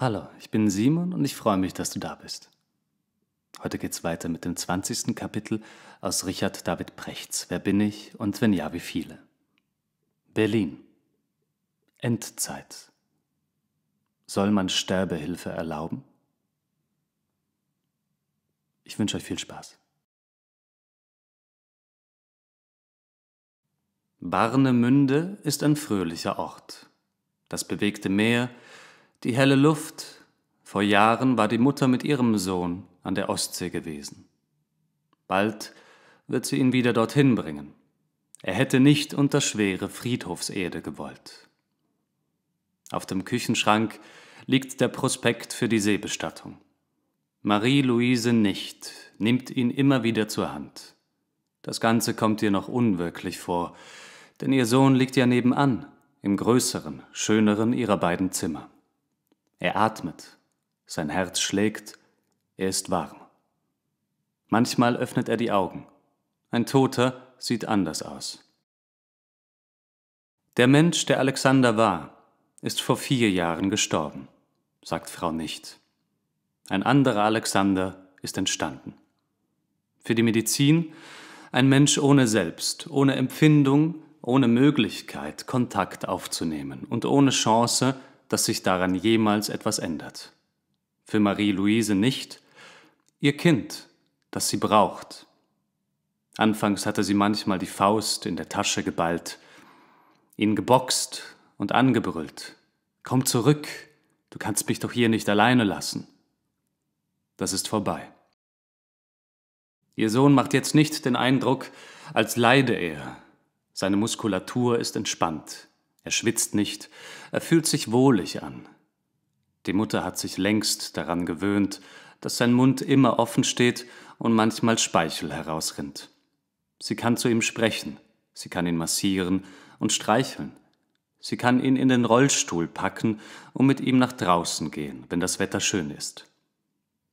Hallo, ich bin Simon und ich freue mich, dass du da bist. Heute geht's weiter mit dem 20. Kapitel aus Richard David Prechts Wer bin ich und wenn ja, wie viele? Berlin. Endzeit. Soll man Sterbehilfe erlauben? Ich wünsche euch viel Spaß. Barnemünde ist ein fröhlicher Ort. Das bewegte Meer, die helle Luft. Vor Jahren war die Mutter mit ihrem Sohn an der Ostsee gewesen. Bald wird sie ihn wieder dorthin bringen. Er hätte nicht unter schwere Friedhofserde gewollt. Auf dem Küchenschrank liegt der Prospekt für die Seebestattung. Marie-Louise nicht, nimmt ihn immer wieder zur Hand. Das Ganze kommt ihr noch unwirklich vor, denn ihr Sohn liegt ja nebenan, im größeren, schöneren ihrer beiden Zimmer. Er atmet, sein Herz schlägt, er ist warm. Manchmal öffnet er die Augen. Ein Toter sieht anders aus. Der Mensch, der Alexander war, ist vor vier Jahren gestorben, sagt Frau Nicht. Ein anderer Alexander ist entstanden. Für die Medizin ein Mensch ohne Selbst, ohne Empfindung, ohne Möglichkeit, Kontakt aufzunehmen und ohne Chance, dass sich daran jemals etwas ändert. Für Marie-Louise nicht, ihr Kind, das sie braucht. Anfangs hatte sie manchmal die Faust in der Tasche geballt, ihn geboxt und angebrüllt. Komm zurück, du kannst mich doch hier nicht alleine lassen. Das ist vorbei. Ihr Sohn macht jetzt nicht den Eindruck, als leide er. Seine Muskulatur ist entspannt. Er schwitzt nicht, er fühlt sich wohlig an. Die Mutter hat sich längst daran gewöhnt, dass sein Mund immer offen steht und manchmal Speichel herausrinnt. Sie kann zu ihm sprechen, sie kann ihn massieren und streicheln. Sie kann ihn in den Rollstuhl packen und mit ihm nach draußen gehen, wenn das Wetter schön ist.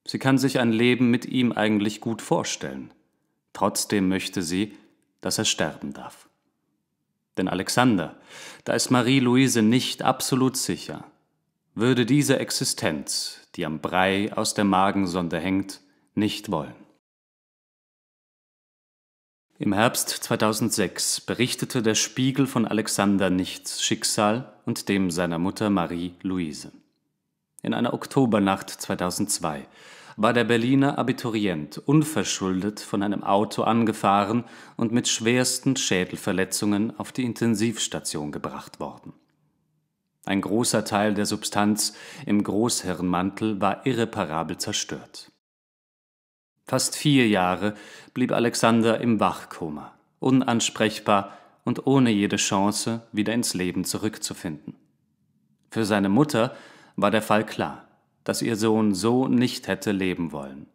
Sie kann sich ein Leben mit ihm eigentlich gut vorstellen. Trotzdem möchte sie, dass er sterben darf. Denn Alexander, da ist Marie-Louise nicht absolut sicher, würde diese Existenz, die am Brei aus der Magensonde hängt, nicht wollen. Im Herbst 2006 berichtete der Spiegel von Alexander Nichts Schicksal und dem seiner Mutter Marie-Louise. In einer Oktobernacht 2002 war der Berliner Abiturient unverschuldet von einem Auto angefahren und mit schwersten Schädelverletzungen auf die Intensivstation gebracht worden. Ein großer Teil der Substanz im Großhirnmantel war irreparabel zerstört. Fast vier Jahre blieb Alexander im Wachkoma, unansprechbar und ohne jede Chance, wieder ins Leben zurückzufinden. Für seine Mutter war der Fall klar dass ihr Sohn so nicht hätte leben wollen.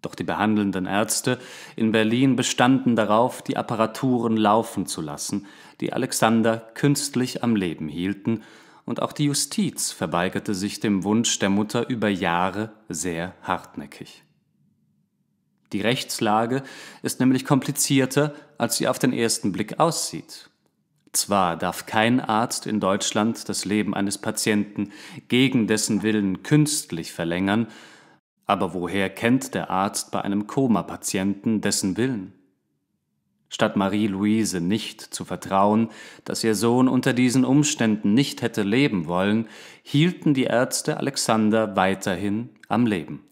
Doch die behandelnden Ärzte in Berlin bestanden darauf, die Apparaturen laufen zu lassen, die Alexander künstlich am Leben hielten, und auch die Justiz verweigerte sich dem Wunsch der Mutter über Jahre sehr hartnäckig. Die Rechtslage ist nämlich komplizierter, als sie auf den ersten Blick aussieht. Zwar darf kein Arzt in Deutschland das Leben eines Patienten gegen dessen Willen künstlich verlängern, aber woher kennt der Arzt bei einem Koma-Patienten dessen Willen? Statt Marie-Louise nicht zu vertrauen, dass ihr Sohn unter diesen Umständen nicht hätte leben wollen, hielten die Ärzte Alexander weiterhin am Leben.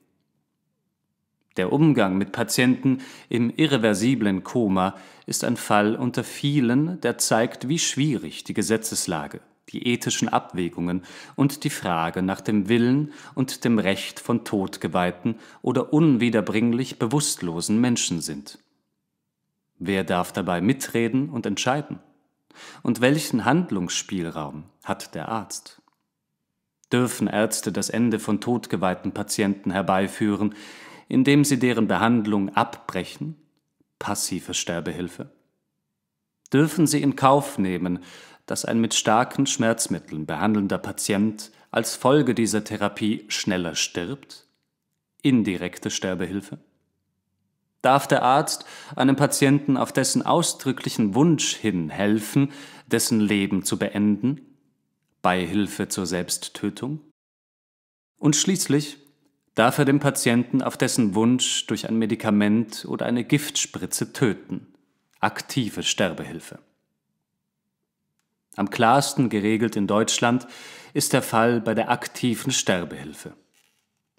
Der Umgang mit Patienten im irreversiblen Koma ist ein Fall unter vielen, der zeigt, wie schwierig die Gesetzeslage, die ethischen Abwägungen und die Frage nach dem Willen und dem Recht von todgeweihten oder unwiederbringlich bewusstlosen Menschen sind. Wer darf dabei mitreden und entscheiden? Und welchen Handlungsspielraum hat der Arzt? Dürfen Ärzte das Ende von todgeweihten Patienten herbeiführen, indem sie deren Behandlung abbrechen? Passive Sterbehilfe. Dürfen sie in Kauf nehmen, dass ein mit starken Schmerzmitteln behandelnder Patient als Folge dieser Therapie schneller stirbt? Indirekte Sterbehilfe. Darf der Arzt einem Patienten auf dessen ausdrücklichen Wunsch hin helfen, dessen Leben zu beenden? Beihilfe zur Selbsttötung? Und schließlich darf er den Patienten auf dessen Wunsch durch ein Medikament oder eine Giftspritze töten. Aktive Sterbehilfe. Am klarsten geregelt in Deutschland ist der Fall bei der aktiven Sterbehilfe.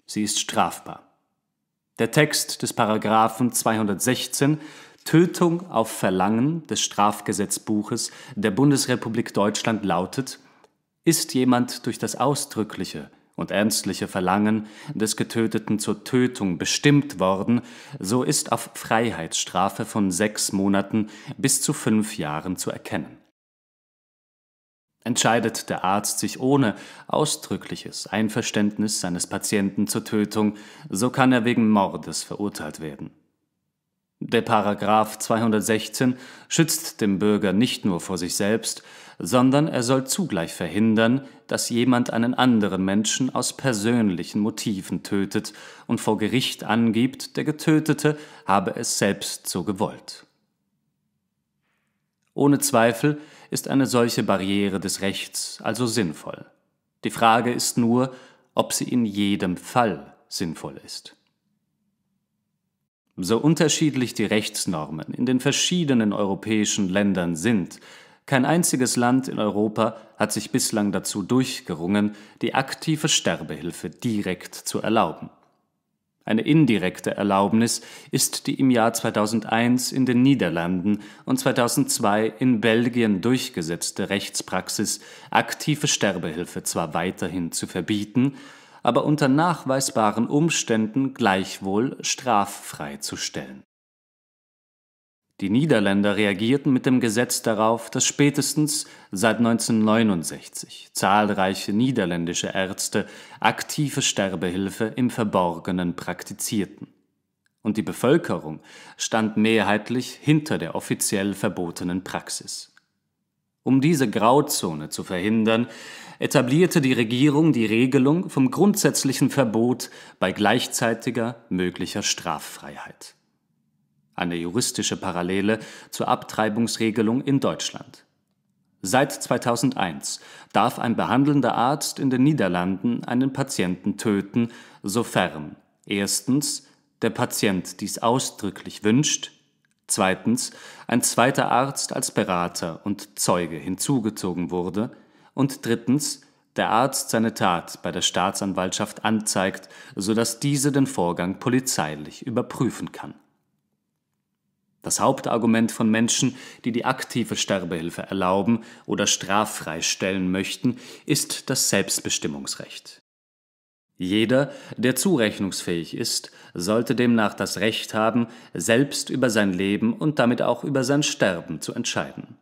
Sie ist strafbar. Der Text des Paragraphen 216 Tötung auf Verlangen des Strafgesetzbuches der Bundesrepublik Deutschland lautet, ist jemand durch das ausdrückliche, und ernstliche Verlangen des Getöteten zur Tötung bestimmt worden, so ist auf Freiheitsstrafe von sechs Monaten bis zu fünf Jahren zu erkennen. Entscheidet der Arzt sich ohne ausdrückliches Einverständnis seines Patienten zur Tötung, so kann er wegen Mordes verurteilt werden. Der Paragraph 216 schützt den Bürger nicht nur vor sich selbst, sondern er soll zugleich verhindern, dass jemand einen anderen Menschen aus persönlichen Motiven tötet und vor Gericht angibt, der Getötete habe es selbst so gewollt. Ohne Zweifel ist eine solche Barriere des Rechts also sinnvoll. Die Frage ist nur, ob sie in jedem Fall sinnvoll ist. So unterschiedlich die Rechtsnormen in den verschiedenen europäischen Ländern sind, kein einziges Land in Europa hat sich bislang dazu durchgerungen, die aktive Sterbehilfe direkt zu erlauben. Eine indirekte Erlaubnis ist die im Jahr 2001 in den Niederlanden und 2002 in Belgien durchgesetzte Rechtspraxis, aktive Sterbehilfe zwar weiterhin zu verbieten, aber unter nachweisbaren Umständen gleichwohl straffrei zu stellen die Niederländer reagierten mit dem Gesetz darauf, dass spätestens seit 1969 zahlreiche niederländische Ärzte aktive Sterbehilfe im Verborgenen praktizierten. Und die Bevölkerung stand mehrheitlich hinter der offiziell verbotenen Praxis. Um diese Grauzone zu verhindern, etablierte die Regierung die Regelung vom grundsätzlichen Verbot bei gleichzeitiger möglicher Straffreiheit eine juristische Parallele zur Abtreibungsregelung in Deutschland. Seit 2001 darf ein behandelnder Arzt in den Niederlanden einen Patienten töten, sofern erstens der Patient dies ausdrücklich wünscht, zweitens ein zweiter Arzt als Berater und Zeuge hinzugezogen wurde und drittens der Arzt seine Tat bei der Staatsanwaltschaft anzeigt, sodass diese den Vorgang polizeilich überprüfen kann das Hauptargument von Menschen, die die aktive Sterbehilfe erlauben oder straffrei stellen möchten, ist das Selbstbestimmungsrecht. Jeder, der zurechnungsfähig ist, sollte demnach das Recht haben, selbst über sein Leben und damit auch über sein Sterben zu entscheiden.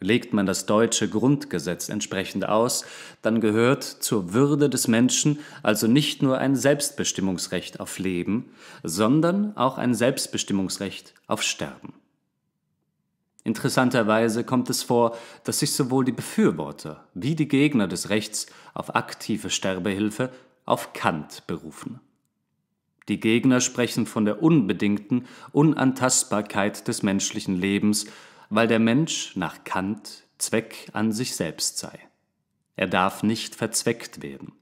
Legt man das deutsche Grundgesetz entsprechend aus, dann gehört zur Würde des Menschen also nicht nur ein Selbstbestimmungsrecht auf Leben, sondern auch ein Selbstbestimmungsrecht auf Sterben. Interessanterweise kommt es vor, dass sich sowohl die Befürworter wie die Gegner des Rechts auf aktive Sterbehilfe auf Kant berufen. Die Gegner sprechen von der unbedingten Unantastbarkeit des menschlichen Lebens weil der Mensch nach Kant Zweck an sich selbst sei. Er darf nicht verzweckt werden.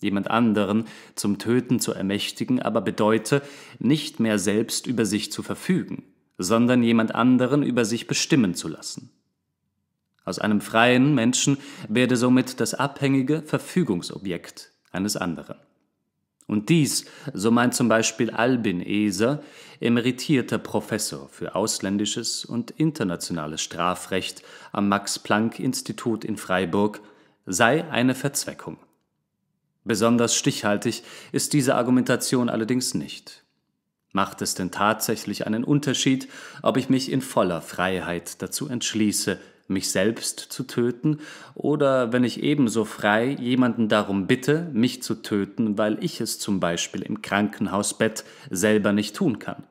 Jemand anderen zum Töten zu ermächtigen aber bedeute, nicht mehr selbst über sich zu verfügen, sondern jemand anderen über sich bestimmen zu lassen. Aus einem freien Menschen werde somit das abhängige Verfügungsobjekt eines anderen. Und dies, so meint zum Beispiel Albin Eser, emeritierter Professor für ausländisches und internationales Strafrecht am Max Planck Institut in Freiburg, sei eine Verzweckung. Besonders stichhaltig ist diese Argumentation allerdings nicht. Macht es denn tatsächlich einen Unterschied, ob ich mich in voller Freiheit dazu entschließe, mich selbst zu töten oder wenn ich ebenso frei jemanden darum bitte, mich zu töten, weil ich es zum Beispiel im Krankenhausbett selber nicht tun kann.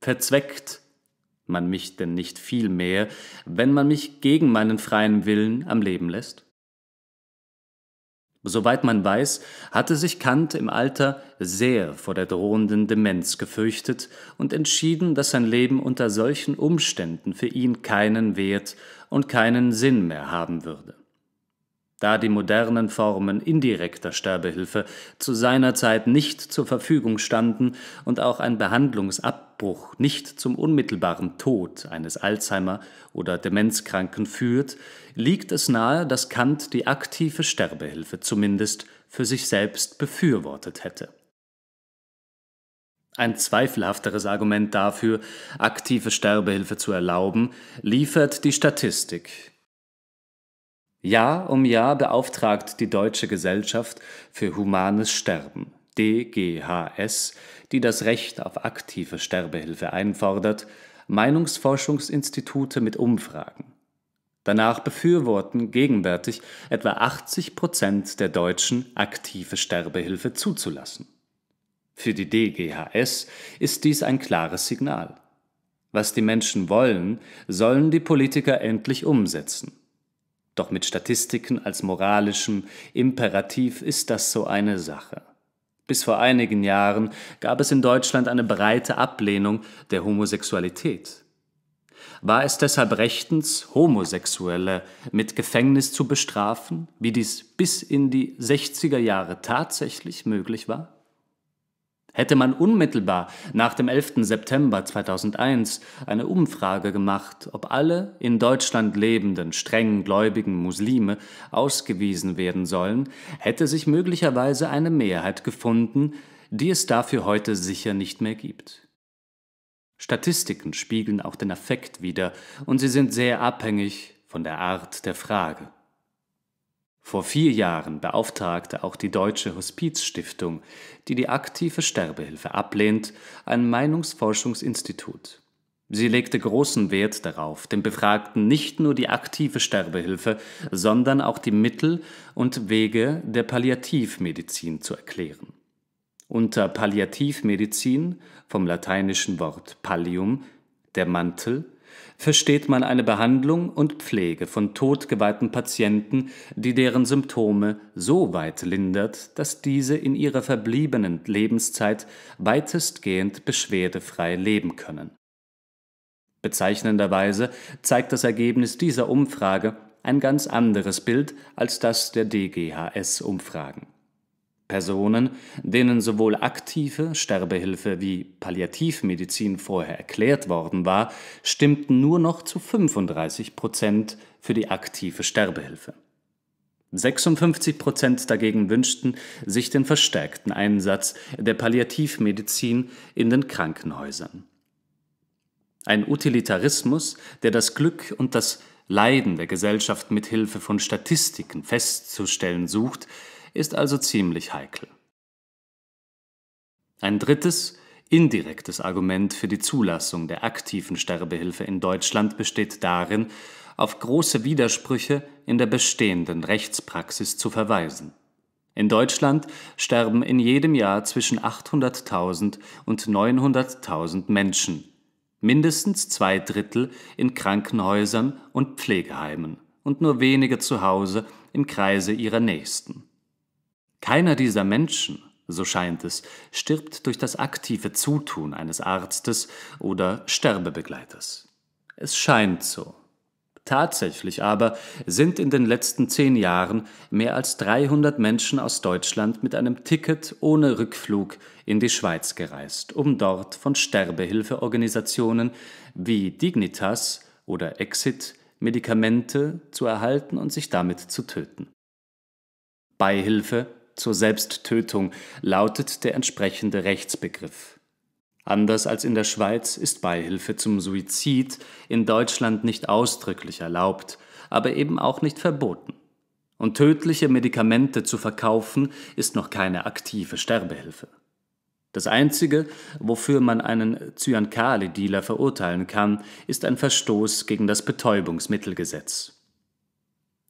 Verzweckt man mich denn nicht viel mehr, wenn man mich gegen meinen freien Willen am Leben lässt? Soweit man weiß, hatte sich Kant im Alter sehr vor der drohenden Demenz gefürchtet und entschieden, dass sein Leben unter solchen Umständen für ihn keinen Wert und keinen Sinn mehr haben würde da die modernen Formen indirekter Sterbehilfe zu seiner Zeit nicht zur Verfügung standen und auch ein Behandlungsabbruch nicht zum unmittelbaren Tod eines Alzheimer- oder Demenzkranken führt, liegt es nahe, dass Kant die aktive Sterbehilfe zumindest für sich selbst befürwortet hätte. Ein zweifelhafteres Argument dafür, aktive Sterbehilfe zu erlauben, liefert die Statistik, Jahr um Jahr beauftragt die Deutsche Gesellschaft für humanes Sterben, DGHS, die das Recht auf aktive Sterbehilfe einfordert, Meinungsforschungsinstitute mit Umfragen. Danach befürworten gegenwärtig etwa 80 Prozent der Deutschen aktive Sterbehilfe zuzulassen. Für die DGHS ist dies ein klares Signal. Was die Menschen wollen, sollen die Politiker endlich umsetzen. Doch mit Statistiken als moralischem Imperativ ist das so eine Sache. Bis vor einigen Jahren gab es in Deutschland eine breite Ablehnung der Homosexualität. War es deshalb rechtens, Homosexuelle mit Gefängnis zu bestrafen, wie dies bis in die 60er Jahre tatsächlich möglich war? Hätte man unmittelbar nach dem 11. September 2001 eine Umfrage gemacht, ob alle in Deutschland lebenden streng gläubigen Muslime ausgewiesen werden sollen, hätte sich möglicherweise eine Mehrheit gefunden, die es dafür heute sicher nicht mehr gibt. Statistiken spiegeln auch den Affekt wider und sie sind sehr abhängig von der Art der Frage. Vor vier Jahren beauftragte auch die Deutsche Hospizstiftung, die die aktive Sterbehilfe ablehnt, ein Meinungsforschungsinstitut. Sie legte großen Wert darauf, den Befragten nicht nur die aktive Sterbehilfe, sondern auch die Mittel und Wege der Palliativmedizin zu erklären. Unter Palliativmedizin, vom lateinischen Wort pallium, der Mantel, versteht man eine Behandlung und Pflege von todgeweihten Patienten, die deren Symptome so weit lindert, dass diese in ihrer verbliebenen Lebenszeit weitestgehend beschwerdefrei leben können. Bezeichnenderweise zeigt das Ergebnis dieser Umfrage ein ganz anderes Bild als das der DGHS-Umfragen. Personen, denen sowohl aktive Sterbehilfe wie Palliativmedizin vorher erklärt worden war, stimmten nur noch zu 35 Prozent für die aktive Sterbehilfe. 56 Prozent dagegen wünschten sich den verstärkten Einsatz der Palliativmedizin in den Krankenhäusern. Ein Utilitarismus, der das Glück und das Leiden der Gesellschaft mit Hilfe von Statistiken festzustellen sucht, ist also ziemlich heikel. Ein drittes, indirektes Argument für die Zulassung der aktiven Sterbehilfe in Deutschland besteht darin, auf große Widersprüche in der bestehenden Rechtspraxis zu verweisen. In Deutschland sterben in jedem Jahr zwischen 800.000 und 900.000 Menschen, mindestens zwei Drittel in Krankenhäusern und Pflegeheimen und nur wenige zu Hause im Kreise ihrer Nächsten. Keiner dieser Menschen, so scheint es, stirbt durch das aktive Zutun eines Arztes oder Sterbebegleiters. Es scheint so. Tatsächlich aber sind in den letzten zehn Jahren mehr als 300 Menschen aus Deutschland mit einem Ticket ohne Rückflug in die Schweiz gereist, um dort von Sterbehilfeorganisationen wie Dignitas oder Exit Medikamente zu erhalten und sich damit zu töten. Beihilfe zur Selbsttötung lautet der entsprechende Rechtsbegriff. Anders als in der Schweiz ist Beihilfe zum Suizid in Deutschland nicht ausdrücklich erlaubt, aber eben auch nicht verboten. Und tödliche Medikamente zu verkaufen ist noch keine aktive Sterbehilfe. Das Einzige, wofür man einen Cyankali-Dealer verurteilen kann, ist ein Verstoß gegen das Betäubungsmittelgesetz.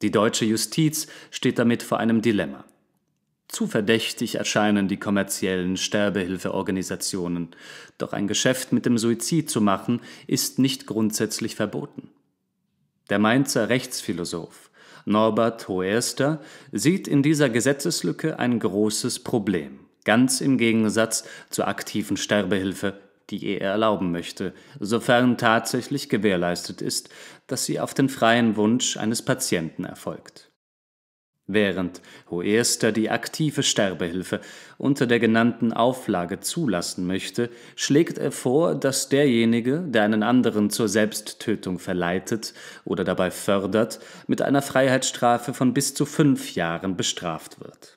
Die deutsche Justiz steht damit vor einem Dilemma. Zu verdächtig erscheinen die kommerziellen Sterbehilfeorganisationen, doch ein Geschäft mit dem Suizid zu machen, ist nicht grundsätzlich verboten. Der Mainzer Rechtsphilosoph Norbert Hoerster sieht in dieser Gesetzeslücke ein großes Problem, ganz im Gegensatz zur aktiven Sterbehilfe, die er erlauben möchte, sofern tatsächlich gewährleistet ist, dass sie auf den freien Wunsch eines Patienten erfolgt. Während Hoester die aktive Sterbehilfe unter der genannten Auflage zulassen möchte, schlägt er vor, dass derjenige, der einen anderen zur Selbsttötung verleitet oder dabei fördert, mit einer Freiheitsstrafe von bis zu fünf Jahren bestraft wird.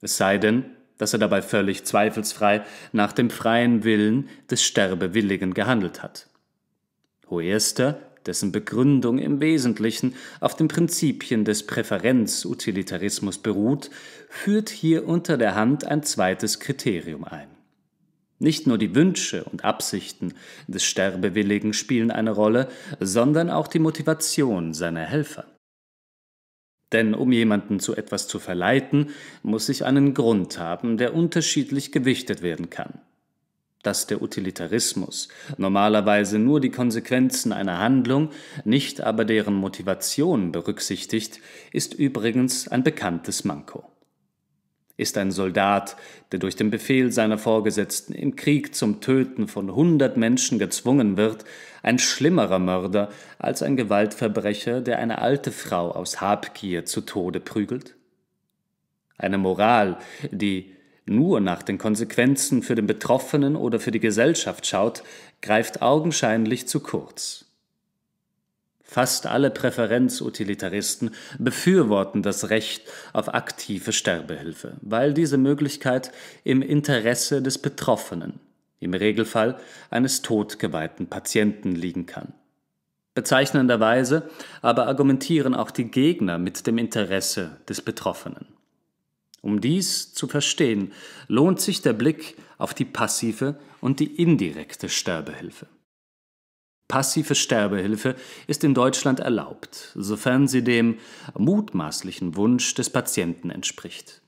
Es sei denn, dass er dabei völlig zweifelsfrei nach dem freien Willen des Sterbewilligen gehandelt hat. Hoester dessen Begründung im Wesentlichen auf den Prinzipien des Präferenzutilitarismus beruht, führt hier unter der Hand ein zweites Kriterium ein. Nicht nur die Wünsche und Absichten des Sterbewilligen spielen eine Rolle, sondern auch die Motivation seiner Helfer. Denn um jemanden zu etwas zu verleiten, muss ich einen Grund haben, der unterschiedlich gewichtet werden kann dass der Utilitarismus normalerweise nur die Konsequenzen einer Handlung, nicht aber deren Motivation berücksichtigt, ist übrigens ein bekanntes Manko. Ist ein Soldat, der durch den Befehl seiner Vorgesetzten im Krieg zum Töten von hundert Menschen gezwungen wird, ein schlimmerer Mörder als ein Gewaltverbrecher, der eine alte Frau aus Habgier zu Tode prügelt? Eine Moral, die nur nach den Konsequenzen für den Betroffenen oder für die Gesellschaft schaut, greift augenscheinlich zu kurz. Fast alle Präferenzutilitaristen befürworten das Recht auf aktive Sterbehilfe, weil diese Möglichkeit im Interesse des Betroffenen, im Regelfall eines todgeweihten Patienten liegen kann. Bezeichnenderweise aber argumentieren auch die Gegner mit dem Interesse des Betroffenen. Um dies zu verstehen, lohnt sich der Blick auf die passive und die indirekte Sterbehilfe. Passive Sterbehilfe ist in Deutschland erlaubt, sofern sie dem mutmaßlichen Wunsch des Patienten entspricht.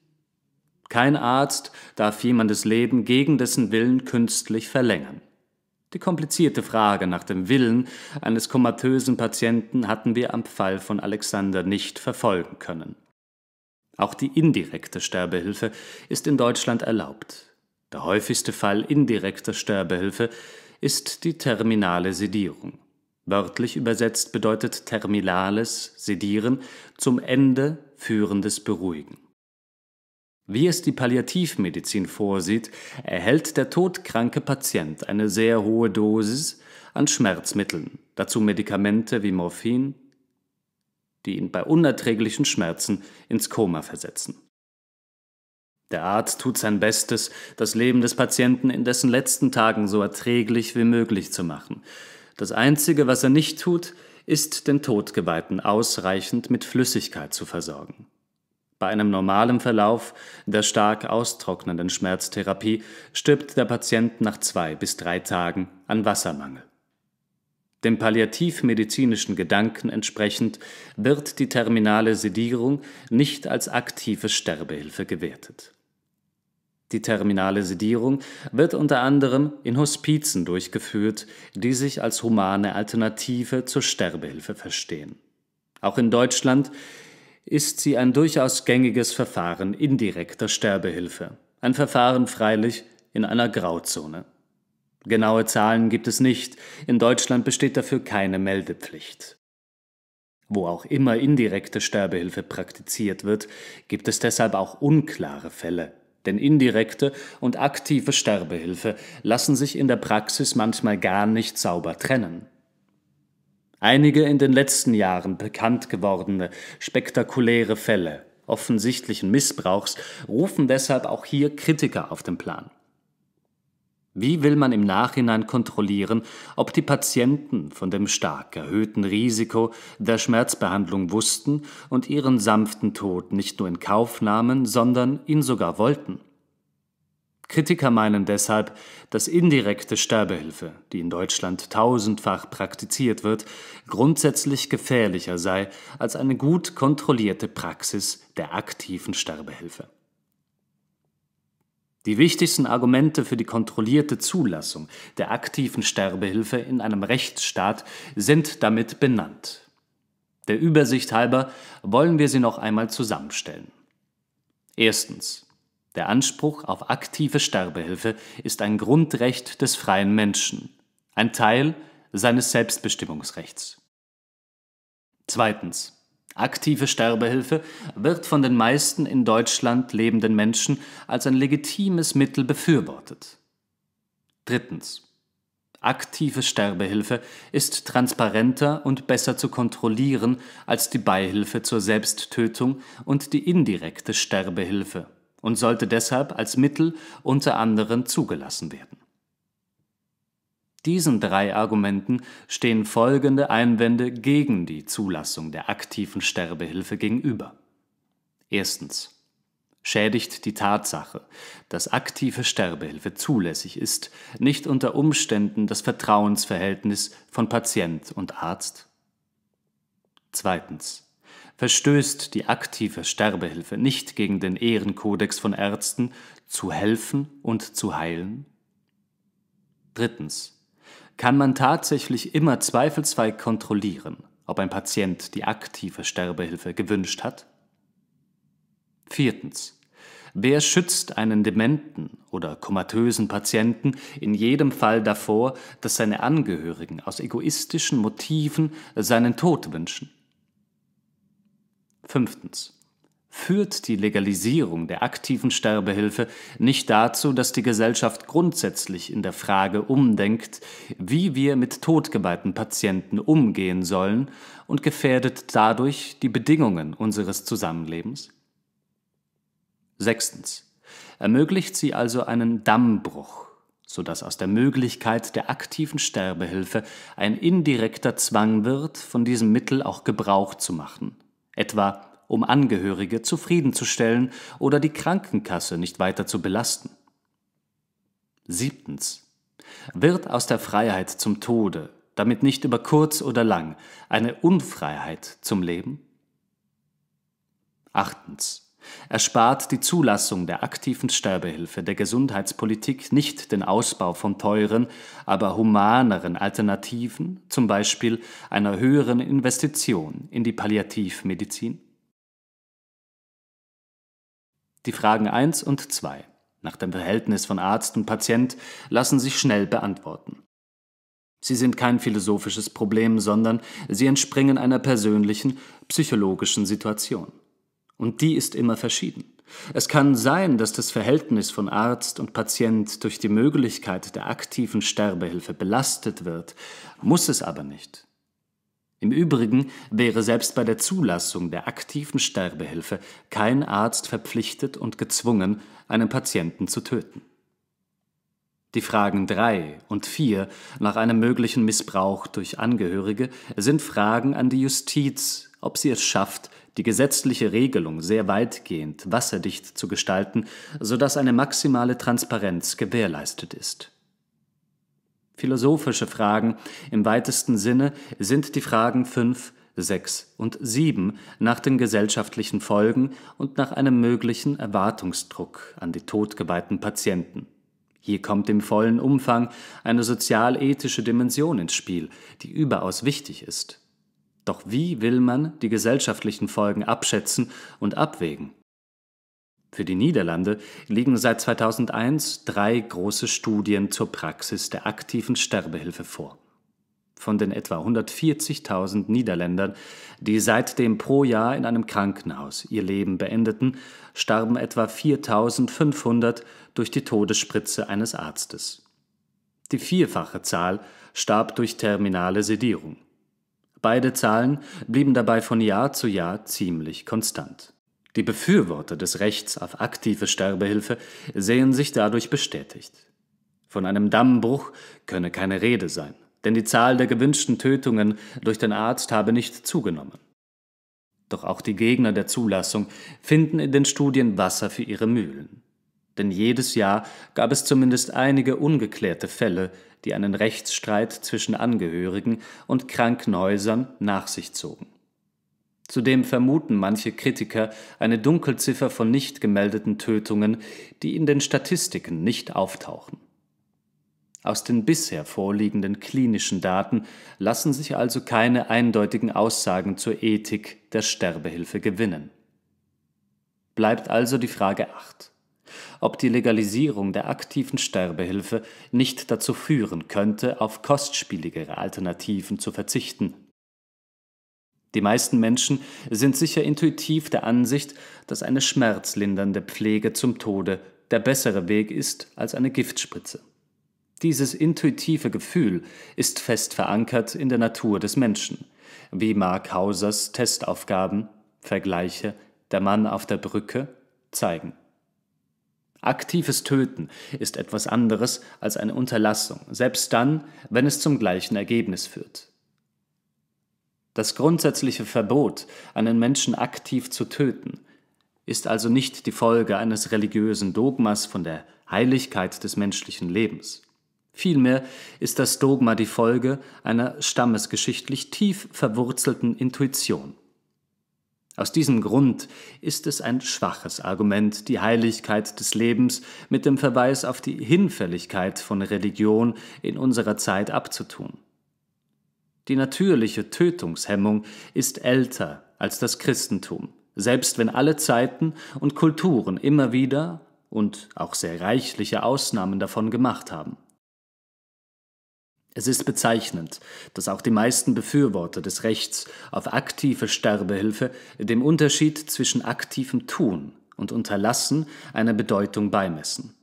Kein Arzt darf jemandes Leben gegen dessen Willen künstlich verlängern. Die komplizierte Frage nach dem Willen eines komatösen Patienten hatten wir am Fall von Alexander nicht verfolgen können. Auch die indirekte Sterbehilfe ist in Deutschland erlaubt. Der häufigste Fall indirekter Sterbehilfe ist die terminale Sedierung. Wörtlich übersetzt bedeutet terminales Sedieren zum Ende führendes Beruhigen. Wie es die Palliativmedizin vorsieht, erhält der todkranke Patient eine sehr hohe Dosis an Schmerzmitteln, dazu Medikamente wie Morphin, die ihn bei unerträglichen Schmerzen ins Koma versetzen. Der Arzt tut sein Bestes, das Leben des Patienten in dessen letzten Tagen so erträglich wie möglich zu machen. Das Einzige, was er nicht tut, ist, den Todgeweihten ausreichend mit Flüssigkeit zu versorgen. Bei einem normalen Verlauf der stark austrocknenden Schmerztherapie stirbt der Patient nach zwei bis drei Tagen an Wassermangel. Dem palliativmedizinischen Gedanken entsprechend wird die terminale Sedierung nicht als aktive Sterbehilfe gewertet. Die terminale Sedierung wird unter anderem in Hospizen durchgeführt, die sich als humane Alternative zur Sterbehilfe verstehen. Auch in Deutschland ist sie ein durchaus gängiges Verfahren indirekter Sterbehilfe, ein Verfahren freilich in einer Grauzone. Genaue Zahlen gibt es nicht, in Deutschland besteht dafür keine Meldepflicht. Wo auch immer indirekte Sterbehilfe praktiziert wird, gibt es deshalb auch unklare Fälle, denn indirekte und aktive Sterbehilfe lassen sich in der Praxis manchmal gar nicht sauber trennen. Einige in den letzten Jahren bekannt gewordene, spektakuläre Fälle offensichtlichen Missbrauchs rufen deshalb auch hier Kritiker auf den Plan. Wie will man im Nachhinein kontrollieren, ob die Patienten von dem stark erhöhten Risiko der Schmerzbehandlung wussten und ihren sanften Tod nicht nur in Kauf nahmen, sondern ihn sogar wollten? Kritiker meinen deshalb, dass indirekte Sterbehilfe, die in Deutschland tausendfach praktiziert wird, grundsätzlich gefährlicher sei als eine gut kontrollierte Praxis der aktiven Sterbehilfe. Die wichtigsten Argumente für die kontrollierte Zulassung der aktiven Sterbehilfe in einem Rechtsstaat sind damit benannt. Der Übersicht halber wollen wir sie noch einmal zusammenstellen. Erstens. Der Anspruch auf aktive Sterbehilfe ist ein Grundrecht des freien Menschen, ein Teil seines Selbstbestimmungsrechts. Zweitens. Aktive Sterbehilfe wird von den meisten in Deutschland lebenden Menschen als ein legitimes Mittel befürwortet. Drittens. Aktive Sterbehilfe ist transparenter und besser zu kontrollieren als die Beihilfe zur Selbsttötung und die indirekte Sterbehilfe und sollte deshalb als Mittel unter anderem zugelassen werden. Diesen drei Argumenten stehen folgende Einwände gegen die Zulassung der aktiven Sterbehilfe gegenüber: Erstens schädigt die Tatsache, dass aktive Sterbehilfe zulässig ist, nicht unter Umständen das Vertrauensverhältnis von Patient und Arzt? Zweitens verstößt die aktive Sterbehilfe nicht gegen den Ehrenkodex von Ärzten, zu helfen und zu heilen? Drittens kann man tatsächlich immer zweifelsfrei kontrollieren, ob ein Patient die aktive Sterbehilfe gewünscht hat? Viertens. Wer schützt einen dementen oder komatösen Patienten in jedem Fall davor, dass seine Angehörigen aus egoistischen Motiven seinen Tod wünschen? Fünftens führt die Legalisierung der aktiven Sterbehilfe nicht dazu, dass die Gesellschaft grundsätzlich in der Frage umdenkt, wie wir mit totgeweihten Patienten umgehen sollen und gefährdet dadurch die Bedingungen unseres Zusammenlebens? Sechstens. Ermöglicht sie also einen Dammbruch, sodass aus der Möglichkeit der aktiven Sterbehilfe ein indirekter Zwang wird, von diesem Mittel auch Gebrauch zu machen, etwa um Angehörige zufriedenzustellen oder die Krankenkasse nicht weiter zu belasten. Siebtens. Wird aus der Freiheit zum Tode, damit nicht über kurz oder lang eine Unfreiheit zum Leben? Achtens. Erspart die Zulassung der aktiven Sterbehilfe der Gesundheitspolitik nicht den Ausbau von teuren, aber humaneren Alternativen, zum Beispiel einer höheren Investition in die Palliativmedizin? Die Fragen 1 und 2 nach dem Verhältnis von Arzt und Patient lassen sich schnell beantworten. Sie sind kein philosophisches Problem, sondern sie entspringen einer persönlichen, psychologischen Situation. Und die ist immer verschieden. Es kann sein, dass das Verhältnis von Arzt und Patient durch die Möglichkeit der aktiven Sterbehilfe belastet wird, muss es aber nicht. Im Übrigen wäre selbst bei der Zulassung der aktiven Sterbehilfe kein Arzt verpflichtet und gezwungen, einen Patienten zu töten. Die Fragen 3 und 4 nach einem möglichen Missbrauch durch Angehörige sind Fragen an die Justiz, ob sie es schafft, die gesetzliche Regelung sehr weitgehend wasserdicht zu gestalten, sodass eine maximale Transparenz gewährleistet ist philosophische Fragen im weitesten Sinne sind die Fragen 5, 6 und 7 nach den gesellschaftlichen Folgen und nach einem möglichen Erwartungsdruck an die totgeweihten Patienten. Hier kommt im vollen Umfang eine sozialethische Dimension ins Spiel, die überaus wichtig ist. Doch wie will man die gesellschaftlichen Folgen abschätzen und abwägen? Für die Niederlande liegen seit 2001 drei große Studien zur Praxis der aktiven Sterbehilfe vor. Von den etwa 140.000 Niederländern, die seitdem pro Jahr in einem Krankenhaus ihr Leben beendeten, starben etwa 4.500 durch die Todesspritze eines Arztes. Die vierfache Zahl starb durch terminale Sedierung. Beide Zahlen blieben dabei von Jahr zu Jahr ziemlich konstant. Die Befürworter des Rechts auf aktive Sterbehilfe sehen sich dadurch bestätigt. Von einem Dammbruch könne keine Rede sein, denn die Zahl der gewünschten Tötungen durch den Arzt habe nicht zugenommen. Doch auch die Gegner der Zulassung finden in den Studien Wasser für ihre Mühlen. Denn jedes Jahr gab es zumindest einige ungeklärte Fälle, die einen Rechtsstreit zwischen Angehörigen und Krankenhäusern nach sich zogen. Zudem vermuten manche Kritiker eine Dunkelziffer von nicht gemeldeten Tötungen, die in den Statistiken nicht auftauchen. Aus den bisher vorliegenden klinischen Daten lassen sich also keine eindeutigen Aussagen zur Ethik der Sterbehilfe gewinnen. Bleibt also die Frage 8, ob die Legalisierung der aktiven Sterbehilfe nicht dazu führen könnte, auf kostspieligere Alternativen zu verzichten die meisten Menschen sind sicher intuitiv der Ansicht, dass eine schmerzlindernde Pflege zum Tode der bessere Weg ist als eine Giftspritze. Dieses intuitive Gefühl ist fest verankert in der Natur des Menschen, wie Mark Hausers Testaufgaben, Vergleiche, der Mann auf der Brücke zeigen. Aktives Töten ist etwas anderes als eine Unterlassung, selbst dann, wenn es zum gleichen Ergebnis führt. Das grundsätzliche Verbot, einen Menschen aktiv zu töten, ist also nicht die Folge eines religiösen Dogmas von der Heiligkeit des menschlichen Lebens. Vielmehr ist das Dogma die Folge einer stammesgeschichtlich tief verwurzelten Intuition. Aus diesem Grund ist es ein schwaches Argument, die Heiligkeit des Lebens mit dem Verweis auf die Hinfälligkeit von Religion in unserer Zeit abzutun. Die natürliche Tötungshemmung ist älter als das Christentum, selbst wenn alle Zeiten und Kulturen immer wieder und auch sehr reichliche Ausnahmen davon gemacht haben. Es ist bezeichnend, dass auch die meisten Befürworter des Rechts auf aktive Sterbehilfe dem Unterschied zwischen aktivem Tun und Unterlassen eine Bedeutung beimessen.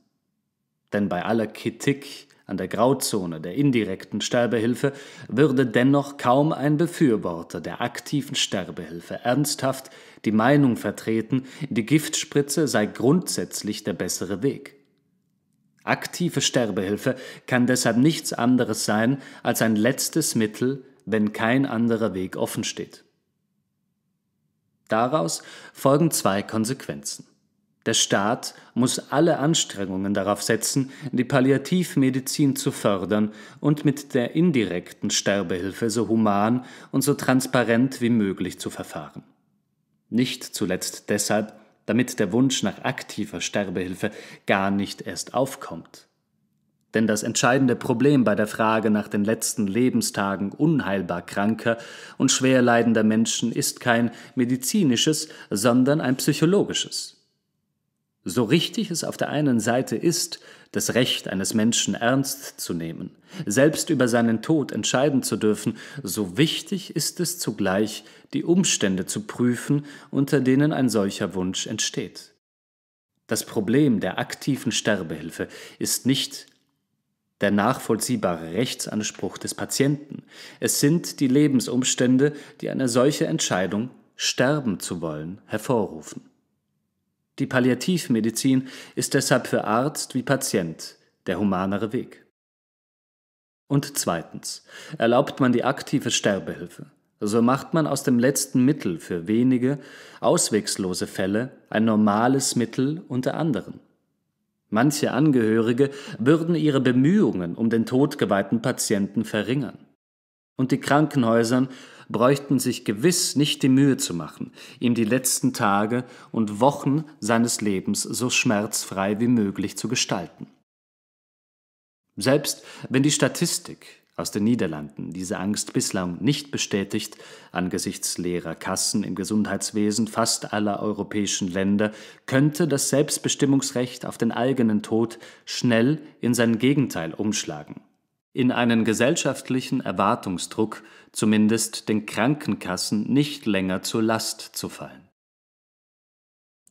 Denn bei aller Kritik an der Grauzone der indirekten Sterbehilfe, würde dennoch kaum ein Befürworter der aktiven Sterbehilfe ernsthaft die Meinung vertreten, die Giftspritze sei grundsätzlich der bessere Weg. Aktive Sterbehilfe kann deshalb nichts anderes sein als ein letztes Mittel, wenn kein anderer Weg offensteht. Daraus folgen zwei Konsequenzen. Der Staat muss alle Anstrengungen darauf setzen, die Palliativmedizin zu fördern und mit der indirekten Sterbehilfe so human und so transparent wie möglich zu verfahren. Nicht zuletzt deshalb, damit der Wunsch nach aktiver Sterbehilfe gar nicht erst aufkommt. Denn das entscheidende Problem bei der Frage nach den letzten Lebenstagen unheilbar kranker und schwer leidender Menschen ist kein medizinisches, sondern ein psychologisches. So richtig es auf der einen Seite ist, das Recht eines Menschen ernst zu nehmen, selbst über seinen Tod entscheiden zu dürfen, so wichtig ist es zugleich, die Umstände zu prüfen, unter denen ein solcher Wunsch entsteht. Das Problem der aktiven Sterbehilfe ist nicht der nachvollziehbare Rechtsanspruch des Patienten, es sind die Lebensumstände, die eine solche Entscheidung, sterben zu wollen, hervorrufen. Die Palliativmedizin ist deshalb für Arzt wie Patient der humanere Weg. Und zweitens, erlaubt man die aktive Sterbehilfe, so macht man aus dem letzten Mittel für wenige, auswegslose Fälle ein normales Mittel unter anderen. Manche Angehörige würden ihre Bemühungen um den todgeweihten Patienten verringern. Und die Krankenhäusern bräuchten sich gewiss nicht die Mühe zu machen, ihm die letzten Tage und Wochen seines Lebens so schmerzfrei wie möglich zu gestalten. Selbst wenn die Statistik aus den Niederlanden diese Angst bislang nicht bestätigt, angesichts leerer Kassen im Gesundheitswesen fast aller europäischen Länder, könnte das Selbstbestimmungsrecht auf den eigenen Tod schnell in sein Gegenteil umschlagen. In einen gesellschaftlichen Erwartungsdruck, zumindest den Krankenkassen nicht länger zur Last zu fallen.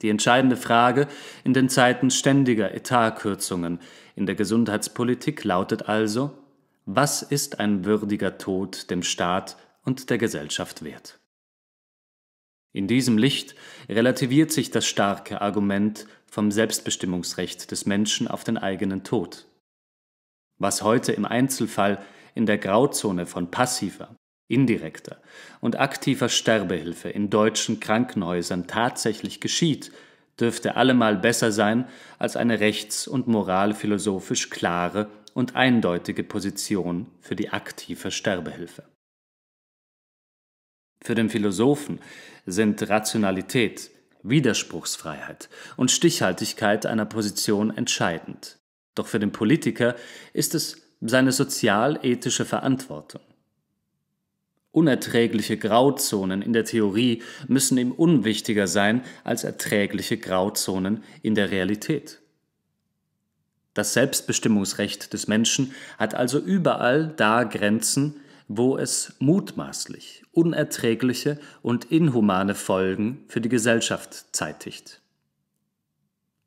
Die entscheidende Frage in den Zeiten ständiger Etatkürzungen in der Gesundheitspolitik lautet also, was ist ein würdiger Tod dem Staat und der Gesellschaft wert? In diesem Licht relativiert sich das starke Argument vom Selbstbestimmungsrecht des Menschen auf den eigenen Tod. Was heute im Einzelfall in der Grauzone von passiver indirekter und aktiver Sterbehilfe in deutschen Krankenhäusern tatsächlich geschieht, dürfte allemal besser sein als eine rechts- und moralphilosophisch klare und eindeutige Position für die aktive Sterbehilfe. Für den Philosophen sind Rationalität, Widerspruchsfreiheit und Stichhaltigkeit einer Position entscheidend. Doch für den Politiker ist es seine sozial-ethische Verantwortung, Unerträgliche Grauzonen in der Theorie müssen ihm unwichtiger sein als erträgliche Grauzonen in der Realität. Das Selbstbestimmungsrecht des Menschen hat also überall da Grenzen, wo es mutmaßlich unerträgliche und inhumane Folgen für die Gesellschaft zeitigt.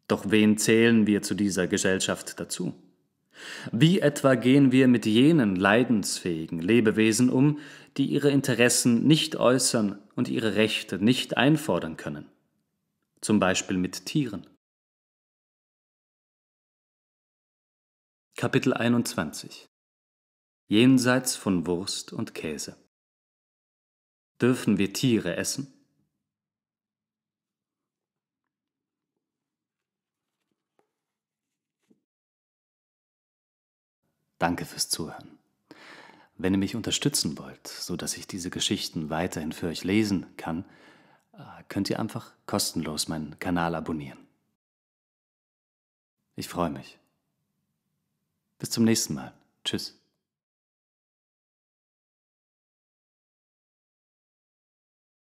Doch wen zählen wir zu dieser Gesellschaft dazu? Wie etwa gehen wir mit jenen leidensfähigen Lebewesen um, die ihre Interessen nicht äußern und ihre Rechte nicht einfordern können, zum Beispiel mit Tieren. Kapitel 21 Jenseits von Wurst und Käse Dürfen wir Tiere essen? Danke fürs Zuhören. Wenn ihr mich unterstützen wollt, so dass ich diese Geschichten weiterhin für euch lesen kann, äh, könnt ihr einfach kostenlos meinen Kanal abonnieren. Ich freue mich. Bis zum nächsten Mal. Tschüss.